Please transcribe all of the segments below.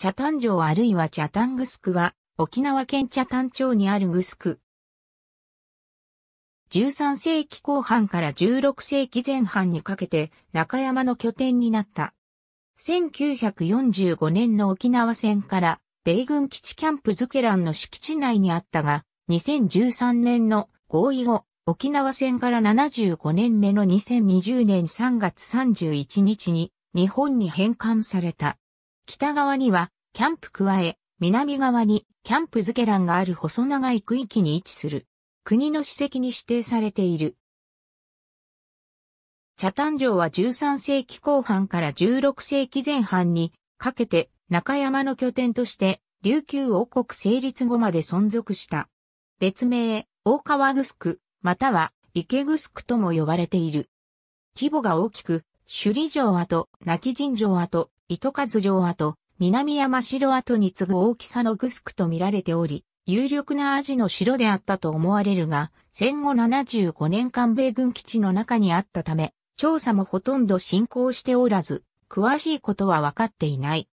チャタン城あるいはチャタングスクは、沖縄県チャタン町にあるグスク。13世紀後半から16世紀前半にかけて中山の拠点になった。1945年の沖縄戦から米軍基地キャンプズケランの敷地内にあったが、2013年の合意後、沖縄戦から75年目の2020年3月31日に日本に返還された。北側にはキャンプ加え、南側にキャンプズけランがある細長い区域に位置する。国の史跡に指定されている。茶炭城は13世紀後半から16世紀前半にかけて中山の拠点として琉球王国成立後まで存続した。別名、大川城または池城とも呼ばれている。規模が大きく、首里城跡、泣き神城跡、糸数城跡、南山城跡に次ぐ大きさのグスクと見られており、有力なアジの城であったと思われるが、戦後75年間米軍基地の中にあったため、調査もほとんど進行しておらず、詳しいことは分かっていない。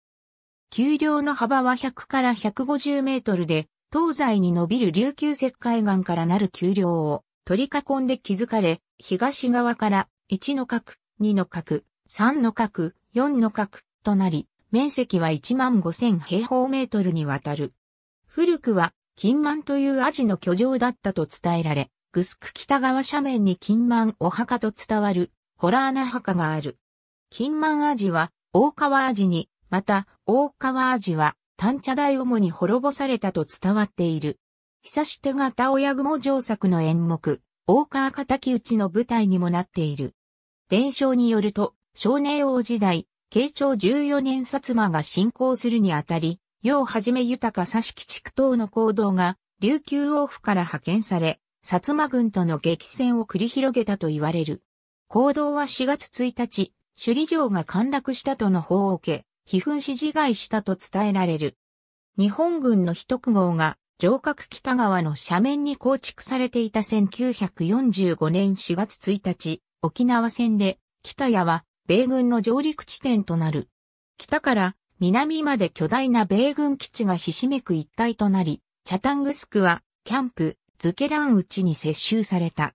丘陵の幅は100から150メートルで、東西に伸びる琉球石海岸からなる丘陵を取り囲んで築かれ、東側から1の角、2の角、3の角、4の角、となり、面積は1万5000平方メートルにわたる。古くは、金満というアジの居城だったと伝えられ、グスク北側斜面に金満お墓と伝わる、ホラーナ墓がある。金満アジは、大川アジに、また、大川アジは、単茶大主に滅ぼされたと伝わっている。久し手形親雲上作の演目、大川敵討ちの舞台にもなっている。伝承によると、少年王時代、慶長14年薩摩が侵攻するにあたり、要はじめ豊か佐敷地区等の行動が琉球王府から派遣され、薩摩軍との激戦を繰り広げたと言われる。行動は4月1日、首里城が陥落したとの報を受け、悲憤し自害したと伝えられる。日本軍の一区号が城郭北側の斜面に構築されていた1945年4月1日、沖縄戦で北谷は米軍の上陸地点となる。北から南まで巨大な米軍基地がひしめく一帯となり、チャタングスクはキャンプ、ズケラン内に接収された。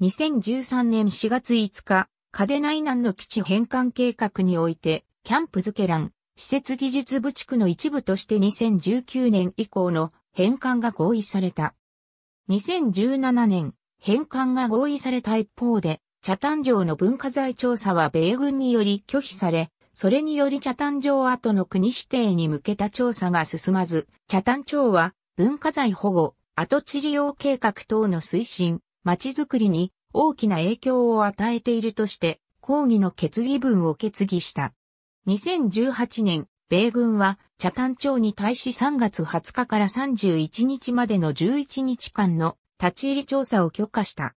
2013年4月5日、カデナイナンの基地返還計画において、キャンプズケラン、施設技術部地区の一部として2019年以降の返還が合意された。2017年、返還が合意された一方で、茶炭城の文化財調査は米軍により拒否され、それにより茶炭城跡の国指定に向けた調査が進まず、茶炭町は文化財保護、跡地利用計画等の推進、街づくりに大きな影響を与えているとして、抗議の決議文を決議した。2018年、米軍は、茶炭町に対し3月20日から31日までの11日間の立ち入り調査を許可した。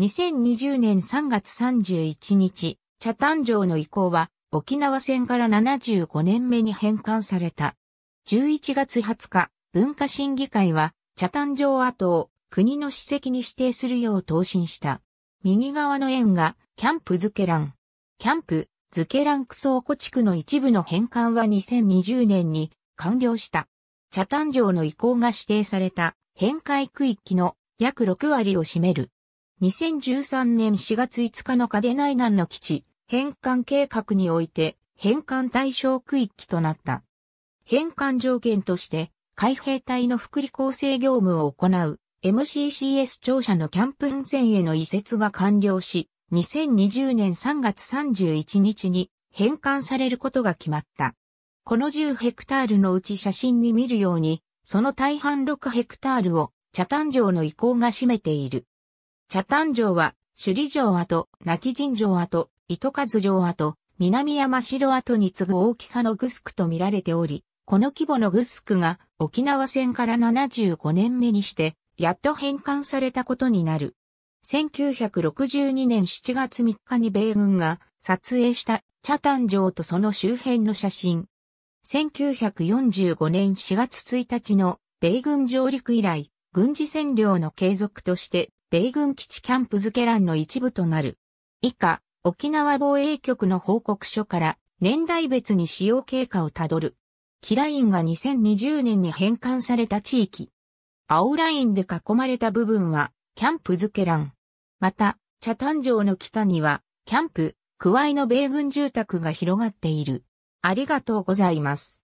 2020年3月31日、茶炭城の移行は沖縄戦から75年目に返還された。11月20日、文化審議会は茶炭城跡を国の史跡に指定するよう答申した。右側の円がキャンプズケラン。キャンプズケランク倉庫地区の一部の返還は2020年に完了した。茶炭城の移行が指定された返還区域の約6割を占める。2013年4月5日の嘉手内南の基地、返還計画において、返還対象区域となった。返還条件として、海兵隊の福利構成業務を行う、MCCS 庁舎のキャンプ運船への移設が完了し、2020年3月31日に返還されることが決まった。この10ヘクタールのうち写真に見るように、その大半6ヘクタールを、茶炭城の遺構が占めている。茶炭城は、首里城跡、泣神城跡、糸数城跡、南山城跡に次ぐ大きさのグスクと見られており、この規模のグスクが沖縄戦から75年目にして、やっと返還されたことになる。1962年7月3日に米軍が撮影した茶炭城とその周辺の写真。1945年4月1日の米軍上陸以来、軍事占領の継続として、米軍基地キャンプ付け欄の一部となる。以下、沖縄防衛局の報告書から年代別に使用経過をたどる。キラインが2020年に返還された地域。青ラインで囲まれた部分は、キャンプ付け欄。また、茶炭城の北には、キャンプ、クワイの米軍住宅が広がっている。ありがとうございます。